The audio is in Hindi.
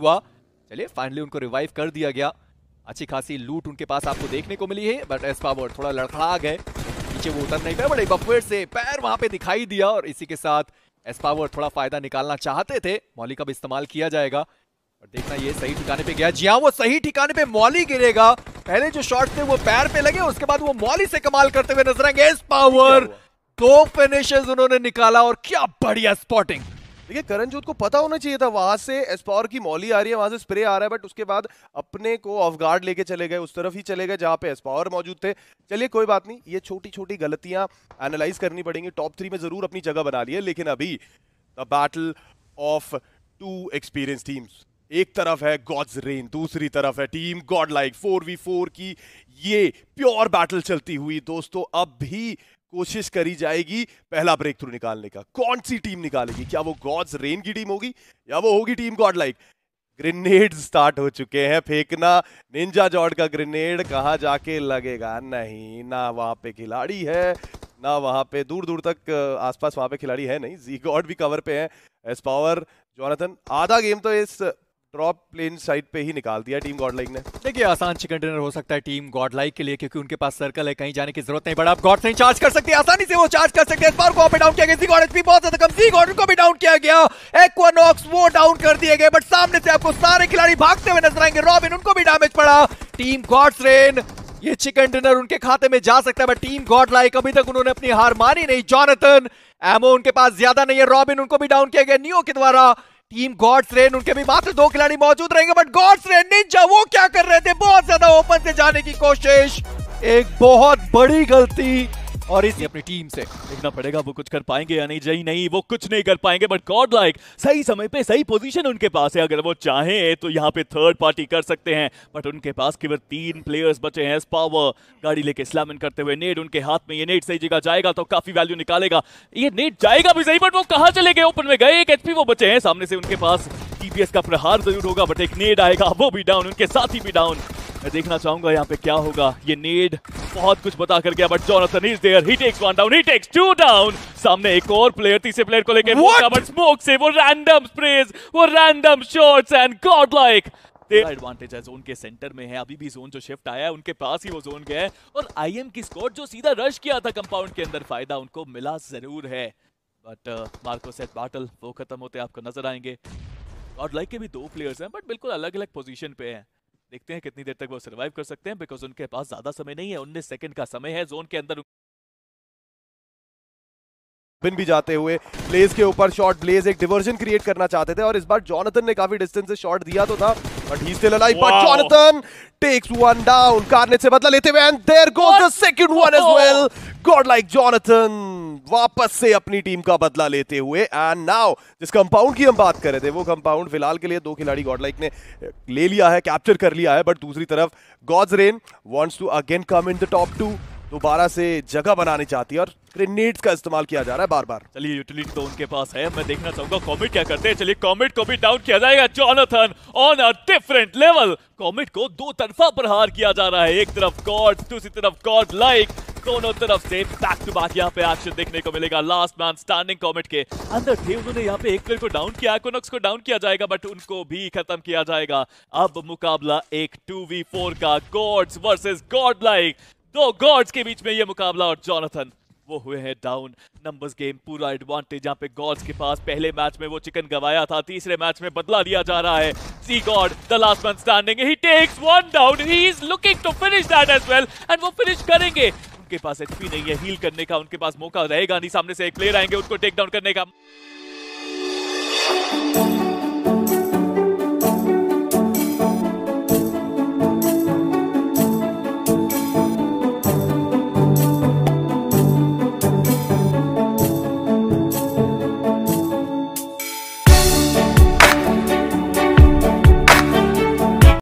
हुआ चलिए फाइनली उनको रिवाइव कर दिया गया अच्छी खासी लूट उनके पास आपको देखने को मिली है बट एस पावर थोड़ा लड़खड़ा गए नीचे वो उतर नहीं पाए बड़े एक से पैर वहां पे दिखाई दिया और इसी के साथ एस पावर थोड़ा फायदा निकालना चाहते थे मौली का भी इस्तेमाल किया जाएगा और देखना ये सही ठिकाने पे गया जी हाँ वो सही ठिकाने पे मौली गिरेगा पहले जो शॉट थे वो पैर पे लगे उसके बाद वो मौली से कमाल करते हुए नजर आएंगे एस पावर दो फिनिशेज उन्होंने निकाला और क्या बढ़िया स्पॉटिंग देखिए करण जोत को पता होना चाहिए था वहां से एसपावर की मौली आ रही है वहां से स्प्रे आ रहा है बट उसके बाद अपने को ऑफ गार्ड लेके चले गए उस तरफ ही चले गए जहां पे एसपावर मौजूद थे चलिए कोई बात नहीं ये छोटी छोटी गलतियां एनालाइज करनी पड़ेंगी टॉप थ्री में जरूर अपनी जगह बना ली है लेकिन अभी the battle of two experience teams एक तरफ है गॉड्स रेन दूसरी तरफ है team Godlike four v four की ये प्योर बैटल चलती हुई दोस्तों अब भी कोशिश करी जाएगी पहला ब्रेक थ्रू निकालने का कौन सी टीम निकालेगी क्या वो गॉड्स रेन की टीम होगी या वो होगी team Godlike grenade start हो चुके हैं फेंकना निंजा जॉर्ड का ग्रेनेड कहा जाके लगेगा नहीं ना वहां पे खिलाड़ी है ना वहां पे दूर दूर तक आसपास वहां पे खिलाड़ी है नहीं जी गॉड भी कवर पे है एस पावर जोनाथन आधा गेम तो इस ड्रॉप प्लेन साइड पे ही निकाल दिया टीम गॉडलाइक ने देखिए आसान चिकन डिनर हो सकता है टीम गॉडलाइक के लिए क्योंकि उनके पास सर्कल है कहीं जाने की जरूरत नहीं बट आप गॉड से चार्ज कर सकते हैं आसानी से वो चार्ज कर सकते हैं इस बार को डाउन किया गया गॉड एचपी बहुत ज्यादा कम सी गॉड को भी डाउन किया गया एक्वानॉक्स वो डाउन कर दिए गए बट सामने से आपको सारे खिलाड़ी भागते हुए नजर आएंगे रॉबिन उनको भी डैमेज पड़ा टीम गॉड ट्रेन ये चिकन डिनर उनके खाते में जा सकता है बट टीम गॉड लाइक अभी तक उन्होंने अपनी हार मानी नहीं जॉनथन एमो उनके पास ज्यादा नहीं है रॉबिन उनको भी डाउन किया गया नियो के द्वारा टीम गॉड्स रेन उनके भी मात्र दो खिलाड़ी मौजूद रहेंगे बट गॉड्स रेन निंजा वो क्या कर रहे थे बहुत ज्यादा ओपन से जाने की कोशिश एक बहुत बड़ी गलती और इसे अपनी टीम से देखना पड़ेगा वो कुछ कर पाएंगे या नहीं जय नहीं वो कुछ नहीं कर पाएंगे बट गॉड लाइक सही समय पे सही पोजीशन उनके पास है अगर वो चाहें तो यहाँ पे थर्ड पार्टी कर सकते हैं बट उनके पास केवल तीन प्लेयर्स बचे हैं पावर गाड़ी लेके स्लैमिन करते हुए नेट उनके हाथ में ये नेट सही जगह जाएगा तो काफी वैल्यू निकालेगा ये नेट जाएगा भी सही बट वो कहा चले गए ओपन में गए एक एचपी वो बचे हैं सामने से उनके पास टीपीएस का प्रहार जरूर होगा बट एक नेट आएगा वो भी डाउन उनके ही भी डाउन मैं देखना चाहूंगा यहाँ पे क्या होगा ये नीड बहुत कुछ बता कर गया but Jonathan is there he takes one down he takes two down सामने एक और प्लेयर तीसरे प्लेयर को लेकर बट स्मोक से वो रैंडम स्प्रेज वो random shots and Godlike advantage है जोन के सेंटर में है अभी भी जोन जो शिफ्ट आया है उनके पास ही वो जोन गया है और आईएम की स्क्वाड जो सीधा रश किया था कंपाउंड के अंदर फायदा उनको मिला जरूर है बट मार्को सेट बैटल वो खत्म होते आपको नजर आएंगे गॉड लाइक के भी दो प्लेयर्स हैं बट बिल्कुल अलग अलग पोजीशन पे हैं देखते हैं कितनी देर तक वो सर्वाइव कर सकते हैं बिकॉज उनके पास ज्यादा समय नहीं है उन्नीस सेकंड का समय है जोन के अंदर बिन भी जाते हुए ब्लेज के ऊपर शॉट ब्लेज एक डिवर्जन क्रिएट करना चाहते थे और इस बार जॉनथन ने काफी डिस्टेंस से शॉट दिया तो था but he still alive but Jonathan takes one down कार्नेट से बदला लेते हुए and there goes the second one as well Godlike Jonathan वापस से अपनी टीम का बदला लेते हुए एंड नाउ जिस कंपाउंड की हम बात कर रहे थे वो कंपाउंड फिलहाल के लिए दो खिलाड़ी गॉड लाइक ने ले लिया है कैप्चर कर लिया है बट दूसरी तरफ Gods Reign wants to again come in the top two दोबारा से जगह बनानी चाहती है और ग्रेनेड्स का इस्तेमाल किया जा रहा है बार बार चलिए यूटिलिटी तो उनके पास है मैं देखना चाहूंगा कॉमिट क्या करते हैं चलिए कॉमिट को भी डाउन किया जाएगा Jonathan on a different level कॉमिट को दो तरफा प्रहार किया जा रहा है एक तरफ गॉड दूसरी तरफ गॉड लाइक दोनों तरफ से बैक टू बैक यहाँ पे एक्शन देखने को मिलेगा लास्ट मैन स्टैंडिंग कॉमेट के अंदर थे उन्होंने यहाँ पे एक प्लेयर को डाउन किया एक्नोक्स को डाउन किया जाएगा बट उनको भी खत्म किया जाएगा अब मुकाबला एक टू वी फोर का गॉड्स वर्सेज गॉड लाइक दो गॉड्स के बीच में ये मुकाबला और जॉनथन वो हुए हैं डाउन नंबर्स गेम पूरा एडवांटेज यहाँ पे गॉड्स के पास पहले मैच में वो चिकन गवाया था तीसरे मैच में बदला दिया जा रहा है सी God the last man standing he takes one down he is looking to finish that as well and वो फिनिश करेंगे उनके पास एचपी नहीं है हील करने का उनके पास मौका रहेगा नहीं सामने से एक प्लेयर आएंगे उनको टेक डाउन करने का